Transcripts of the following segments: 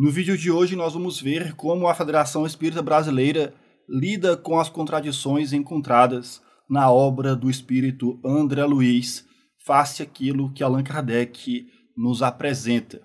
No vídeo de hoje nós vamos ver como a Federação Espírita Brasileira lida com as contradições encontradas na obra do espírito André Luiz, face aquilo que Allan Kardec nos apresenta.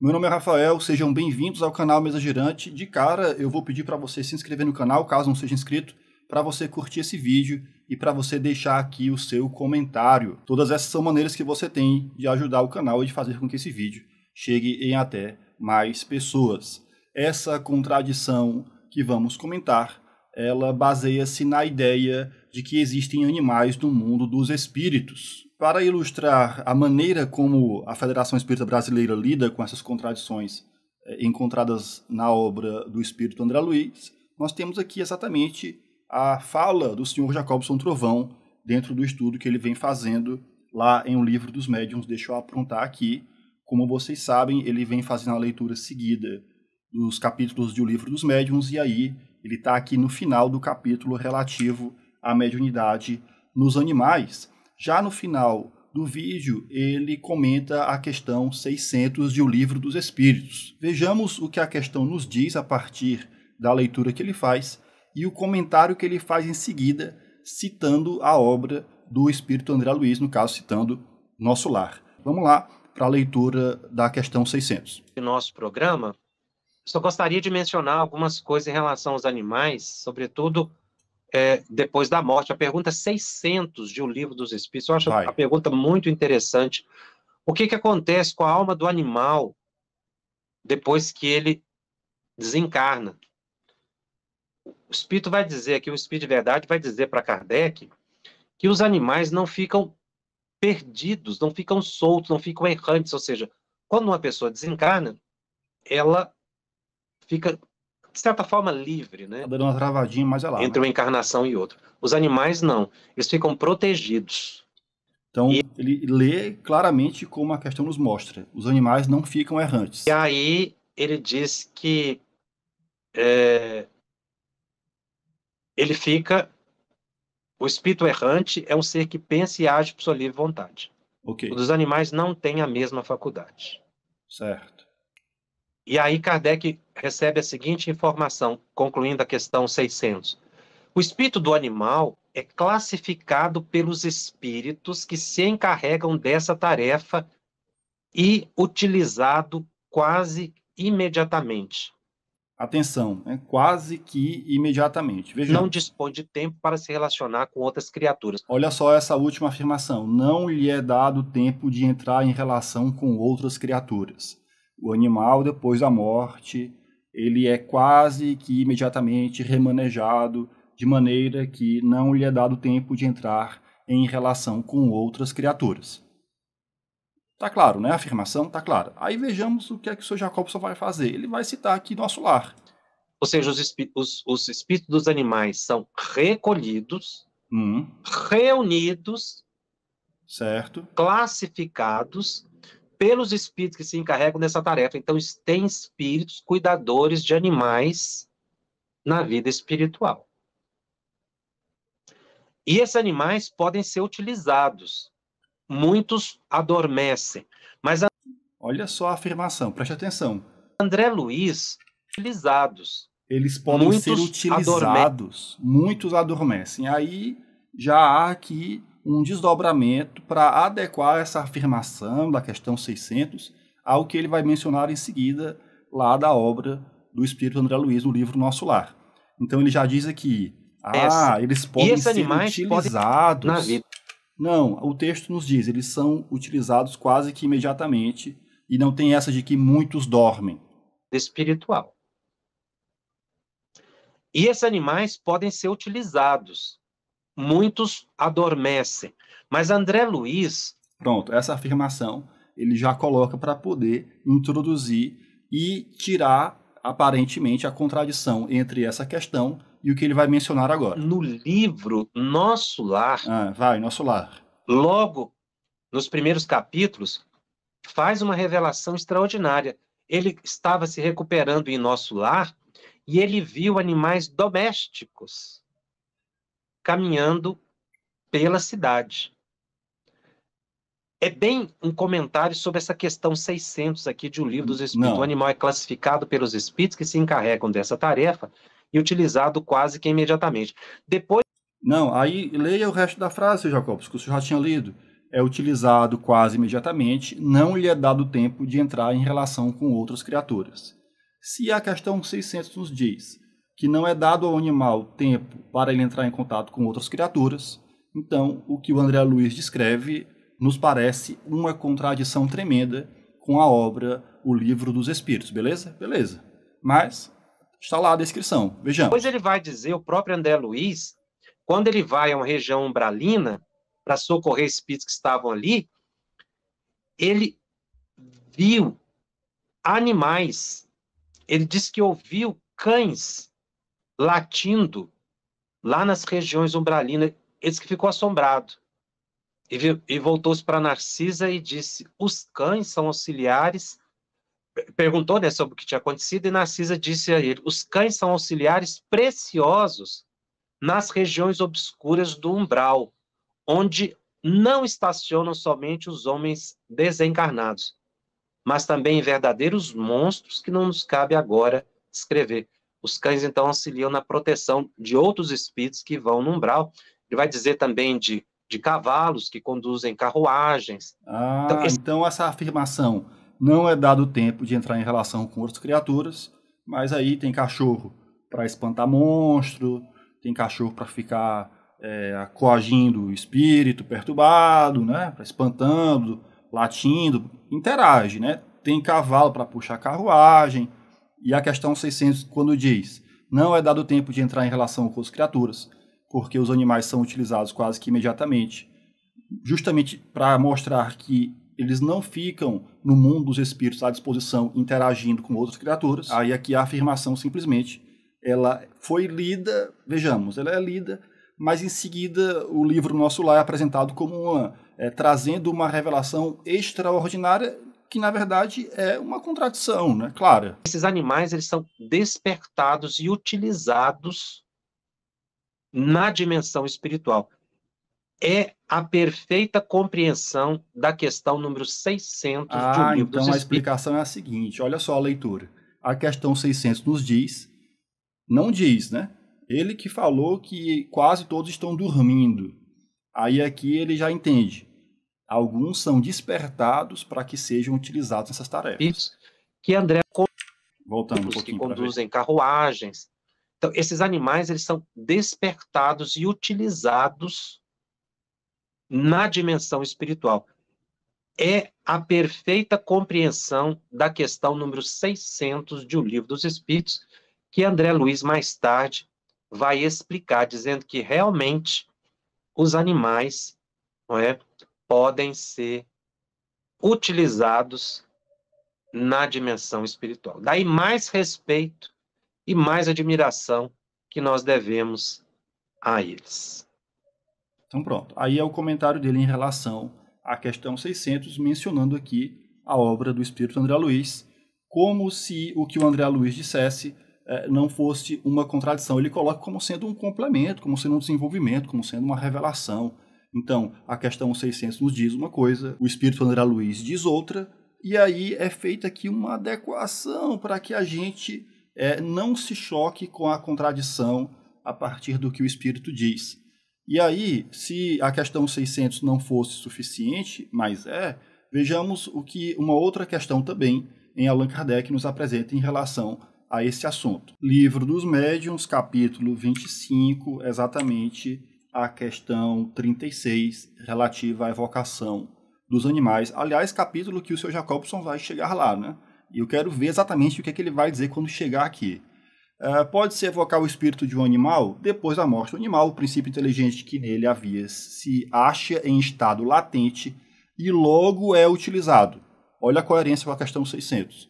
Meu nome é Rafael, sejam bem-vindos ao canal Mesa Girante. De cara, eu vou pedir para você se inscrever no canal, caso não seja inscrito, para você curtir esse vídeo e para você deixar aqui o seu comentário. Todas essas são maneiras que você tem de ajudar o canal e de fazer com que esse vídeo chegue em até mais pessoas. Essa contradição que vamos comentar, ela baseia-se na ideia de que existem animais no mundo dos espíritos. Para ilustrar a maneira como a Federação Espírita Brasileira lida com essas contradições eh, encontradas na obra do espírito André Luiz, nós temos aqui exatamente a fala do senhor Jacobson Trovão dentro do estudo que ele vem fazendo lá em O Livro dos Médiuns. Deixa eu aprontar aqui. Como vocês sabem, ele vem fazendo a leitura seguida dos capítulos do Livro dos Médiuns, e aí ele está aqui no final do capítulo relativo à mediunidade nos animais. Já no final do vídeo, ele comenta a questão 600 de O Livro dos Espíritos. Vejamos o que a questão nos diz a partir da leitura que ele faz e o comentário que ele faz em seguida, citando a obra do espírito André Luiz, no caso, citando Nosso Lar. Vamos lá para a leitura da questão 600. Em nosso programa, só gostaria de mencionar algumas coisas em relação aos animais, sobretudo é, depois da morte. A pergunta 600 de O Livro dos Espíritos, eu acho Vai. a pergunta muito interessante. O que, que acontece com a alma do animal depois que ele desencarna? espírito vai dizer aqui, o espírito de verdade vai dizer para Kardec que os animais não ficam perdidos, não ficam soltos, não ficam errantes, ou seja, quando uma pessoa desencarna, ela fica de certa forma livre, né? Tá dando uma travadinha, mas é lá. Entre né? uma encarnação e outra. Os animais não, eles ficam protegidos. Então, e... ele lê claramente como a questão nos mostra. Os animais não ficam errantes. E aí, ele diz que é, ele fica. O espírito errante é um ser que pensa e age por sua livre vontade. Okay. Os animais não têm a mesma faculdade. Certo. E aí Kardec recebe a seguinte informação, concluindo a questão 600. O espírito do animal é classificado pelos espíritos que se encarregam dessa tarefa e utilizado quase imediatamente atenção, né? quase que imediatamente. Veja. Não dispõe de tempo para se relacionar com outras criaturas. Olha só essa última afirmação: não lhe é dado tempo de entrar em relação com outras criaturas. O animal, depois da morte, ele é quase que imediatamente remanejado, de maneira que não lhe é dado tempo de entrar em relação com outras criaturas. Tá claro, né? A afirmação tá clara. Aí vejamos o que é que o Sr. Jacobson vai fazer. Ele vai citar aqui nosso lar. Ou seja, os, espí os, os espíritos dos animais são recolhidos, hum. reunidos, certo? classificados pelos espíritos que se encarregam dessa tarefa. Então, tem espíritos cuidadores de animais na vida espiritual. E esses animais podem ser utilizados muitos adormecem. Mas a... Olha só a afirmação, preste atenção. André Luiz, utilizados. Eles podem muitos ser utilizados, muitos adormecem. Aí já há aqui um desdobramento para adequar essa afirmação da questão 600 ao que ele vai mencionar em seguida lá da obra do Espírito André Luiz no livro Nosso Lar. Então ele já diz aqui, ah, eles podem ser utilizados podem... na vida. Não, o texto nos diz, eles são utilizados quase que imediatamente e não tem essa de que muitos dormem. Espiritual. E esses animais podem ser utilizados. Muitos adormecem. Mas André Luiz. Pronto, essa afirmação ele já coloca para poder introduzir e tirar aparentemente a contradição entre essa questão e o que ele vai mencionar agora. No livro Nosso Lar. Ah, vai, Nosso Lar. Logo, nos primeiros capítulos, faz uma revelação extraordinária. Ele estava se recuperando em Nosso Lar e ele viu animais domésticos caminhando pela cidade. É bem um comentário sobre essa questão 600 aqui de O Livro dos hum, Espíritos. Não. O animal é classificado pelos espíritos que se encarregam dessa tarefa e utilizado quase que imediatamente. Depois. Não, aí leia o resto da frase, Jacobs, que o senhor já tinha lido. É utilizado quase imediatamente, não lhe é dado tempo de entrar em relação com outras criaturas. Se a questão 600 nos diz que não é dado ao animal tempo para ele entrar em contato com outras criaturas, então o que o André Luiz descreve nos parece uma contradição tremenda com a obra O Livro dos Espíritos, beleza? Beleza. Mas está lá a descrição. Vejamos. Pois ele vai dizer, o próprio André Luiz, quando ele vai a uma região umbralina para socorrer espíritos que estavam ali, ele viu animais. Ele diz que ouviu cães latindo lá nas regiões umbralinas. Ele que ficou assombrado. E, e voltou-se para Narcisa e disse: Os cães são auxiliares perguntou né, sobre o que tinha acontecido e Narcisa disse a ele: os cães são auxiliares preciosos nas regiões obscuras do umbral, onde não estacionam somente os homens desencarnados, mas também verdadeiros monstros que não nos cabe agora descrever. Os cães então auxiliam na proteção de outros espíritos que vão no umbral. Ele vai dizer também de, de cavalos que conduzem carruagens. Ah, então, esse... então essa afirmação não é dado tempo de entrar em relação com outras criaturas, mas aí tem cachorro para espantar monstro, tem cachorro para ficar é, coagindo o espírito perturbado, né? espantando, latindo, interage, né? Tem cavalo para puxar carruagem. E a questão 600, quando diz, não é dado tempo de entrar em relação com as criaturas, porque os animais são utilizados quase que imediatamente, justamente para mostrar que eles não ficam no mundo dos espíritos à disposição interagindo com outras criaturas. Aí aqui a afirmação simplesmente ela foi lida, vejamos, ela é lida, mas em seguida o livro Nosso lá é apresentado como uma é, trazendo uma revelação extraordinária que na verdade é uma contradição, né? Clara. Esses animais eles são despertados e utilizados na dimensão espiritual é a perfeita compreensão da questão número 600 ah, de um ah, livro então a explicação é a seguinte, olha só a leitura. A questão 600 nos diz, não diz, né? Ele que falou que quase todos estão dormindo. Aí aqui ele já entende. Alguns são despertados para que sejam utilizados nessas tarefas. Isso. Que André voltando um que conduzem carruagens. Então, esses animais eles são despertados e utilizados na dimensão espiritual. É a perfeita compreensão da questão número 600 de O Livro dos Espíritos, que André Luiz mais tarde vai explicar, dizendo que realmente os animais não é, podem ser utilizados na dimensão espiritual. Daí mais respeito e mais admiração que nós devemos a eles. Então pronto, aí é o comentário dele em relação à questão 600, mencionando aqui a obra do espírito André Luiz, como se o que o André Luiz dissesse eh, não fosse uma contradição. Ele coloca como sendo um complemento, como sendo um desenvolvimento, como sendo uma revelação. Então, a questão 600 nos diz uma coisa, o espírito André Luiz diz outra, e aí é feita aqui uma adequação para que a gente eh, não se choque com a contradição a partir do que o espírito diz. E aí, se a questão 600 não fosse suficiente, mas é, vejamos o que uma outra questão também em Allan Kardec nos apresenta em relação a esse assunto. Livro dos Médiuns, capítulo 25, exatamente a questão 36, relativa à evocação dos animais. Aliás, capítulo que o seu Jacobson vai chegar lá, né? E eu quero ver exatamente o que, é que ele vai dizer quando chegar aqui. Ah, pode se evocar o espírito de um animal? Depois da morte do animal, o princípio inteligente que nele havia se acha em estado latente e logo é utilizado. Olha a coerência com a questão 600.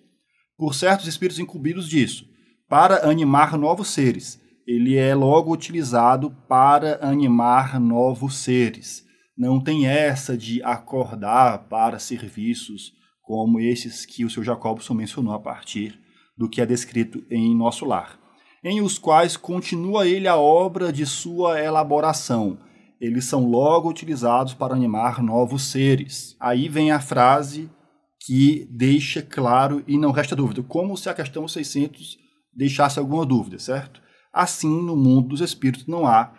Por certos espíritos incumbidos disso, para animar novos seres. Ele é logo utilizado para animar novos seres. Não tem essa de acordar para serviços como esses que o seu Jacobson mencionou a partir do que é descrito em Nosso Lar, em os quais continua ele a obra de sua elaboração. Eles são logo utilizados para animar novos seres. Aí vem a frase que deixa claro e não resta dúvida, como se a questão 600 deixasse alguma dúvida, certo? Assim, no mundo dos espíritos não há,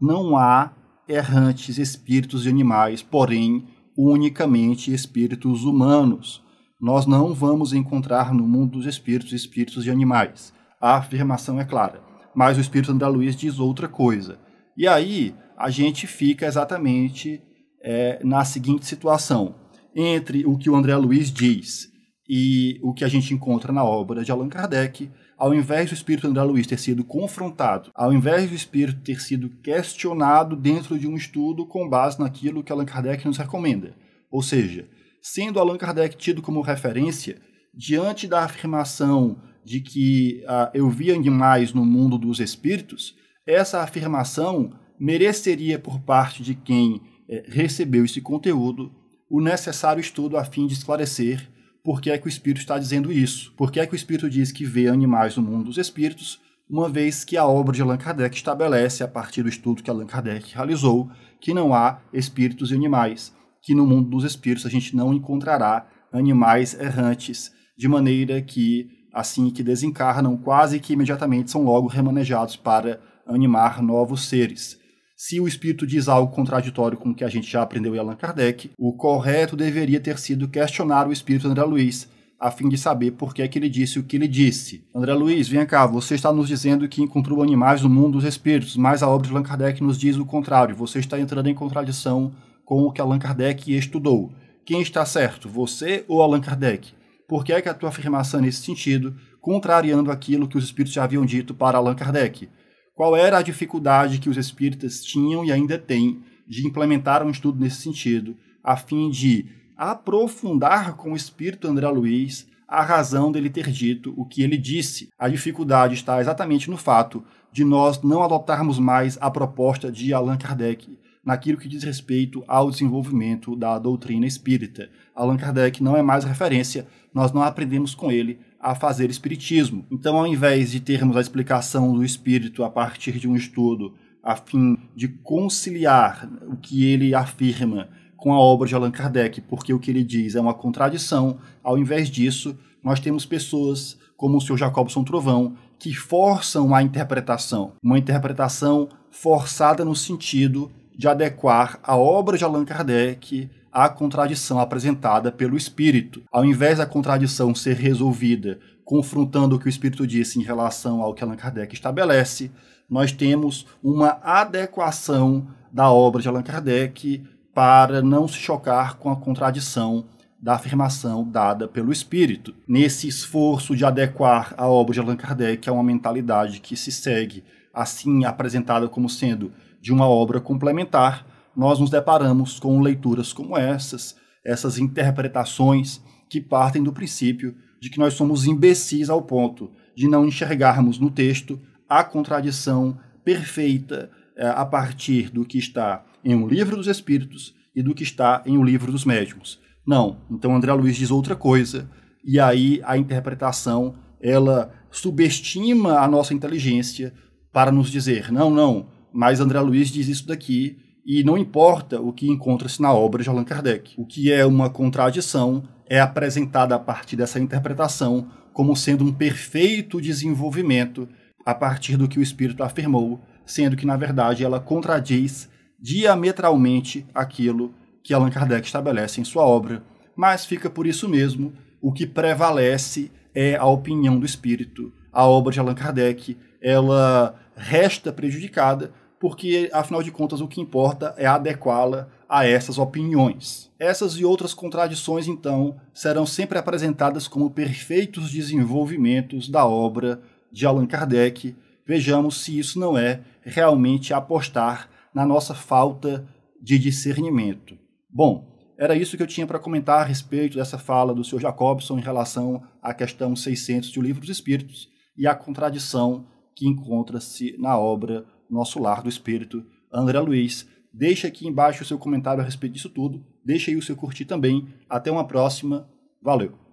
não há errantes espíritos de animais, porém unicamente espíritos humanos. Nós não vamos encontrar no mundo dos espíritos espíritos de animais. A afirmação é clara. Mas o espírito André Luiz diz outra coisa. E aí a gente fica exatamente é, na seguinte situação: entre o que o André Luiz diz e o que a gente encontra na obra de Allan Kardec, ao invés do espírito André Luiz ter sido confrontado, ao invés do espírito ter sido questionado dentro de um estudo com base naquilo que Allan Kardec nos recomenda. Ou seja, sendo Allan Kardec tido como referência, diante da afirmação de que ah, eu vi animais no mundo dos espíritos, essa afirmação mereceria por parte de quem eh, recebeu esse conteúdo o necessário estudo a fim de esclarecer por que é que o espírito está dizendo isso, por que é que o espírito diz que vê animais no mundo dos espíritos, uma vez que a obra de Allan Kardec estabelece, a partir do estudo que Allan Kardec realizou, que não há espíritos e animais que no mundo dos espíritos a gente não encontrará animais errantes, de maneira que, assim que desencarnam, quase que imediatamente são logo remanejados para animar novos seres. Se o espírito diz algo contraditório com o que a gente já aprendeu em Allan Kardec, o correto deveria ter sido questionar o espírito André Luiz, a fim de saber por que, é que ele disse o que ele disse. André Luiz, vem cá, você está nos dizendo que encontrou animais no mundo dos espíritos, mas a obra de Allan Kardec nos diz o contrário. Você está entrando em contradição com o que Allan Kardec estudou. Quem está certo, você ou Allan Kardec? Por que é que a tua afirmação é nesse sentido, contrariando aquilo que os espíritos já haviam dito para Allan Kardec? Qual era a dificuldade que os espíritas tinham e ainda têm de implementar um estudo nesse sentido, a fim de aprofundar com o espírito André Luiz a razão dele ter dito o que ele disse. A dificuldade está exatamente no fato de nós não adotarmos mais a proposta de Allan Kardec naquilo que diz respeito ao desenvolvimento da doutrina espírita. Allan Kardec não é mais referência, nós não aprendemos com ele a fazer espiritismo. Então, ao invés de termos a explicação do espírito a partir de um estudo a fim de conciliar o que ele afirma com a obra de Allan Kardec, porque o que ele diz é uma contradição, ao invés disso, nós temos pessoas como o Sr. Jacobson Trovão que forçam a interpretação, uma interpretação forçada no sentido de adequar a obra de Allan Kardec à contradição apresentada pelo espírito. Ao invés da contradição ser resolvida confrontando o que o espírito disse em relação ao que Allan Kardec estabelece, nós temos uma adequação da obra de Allan Kardec para não se chocar com a contradição da afirmação dada pelo espírito. Nesse esforço de adequar a obra de Allan Kardec a uma mentalidade que se segue assim apresentada como sendo de uma obra complementar, nós nos deparamos com leituras como essas, essas interpretações que partem do princípio de que nós somos imbecis ao ponto de não enxergarmos no texto a contradição perfeita eh, a partir do que está em um livro dos Espíritos e do que está em um livro dos médiums. Não, então André Luiz diz outra coisa, e aí a interpretação ela subestima a nossa inteligência para nos dizer: não, não, mas André Luiz diz isso daqui, e não importa o que encontra-se na obra de Allan Kardec. O que é uma contradição é apresentada a partir dessa interpretação como sendo um perfeito desenvolvimento a partir do que o espírito afirmou, sendo que na verdade ela contradiz diametralmente aquilo que Allan Kardec estabelece em sua obra, mas fica por isso mesmo, o que prevalece é a opinião do espírito. A obra de Allan Kardec, ela resta prejudicada porque afinal de contas o que importa é adequá-la a essas opiniões. Essas e outras contradições, então, serão sempre apresentadas como perfeitos desenvolvimentos da obra de Allan Kardec. Vejamos se isso não é realmente apostar na nossa falta de discernimento. Bom, era isso que eu tinha para comentar a respeito dessa fala do Sr. Jacobson em relação à questão 600 do Livro dos Espíritos e à contradição que encontra-se na obra nosso lar do espírito, André Luiz. Deixa aqui embaixo o seu comentário a respeito disso tudo. Deixa aí o seu curtir também. Até uma próxima. Valeu!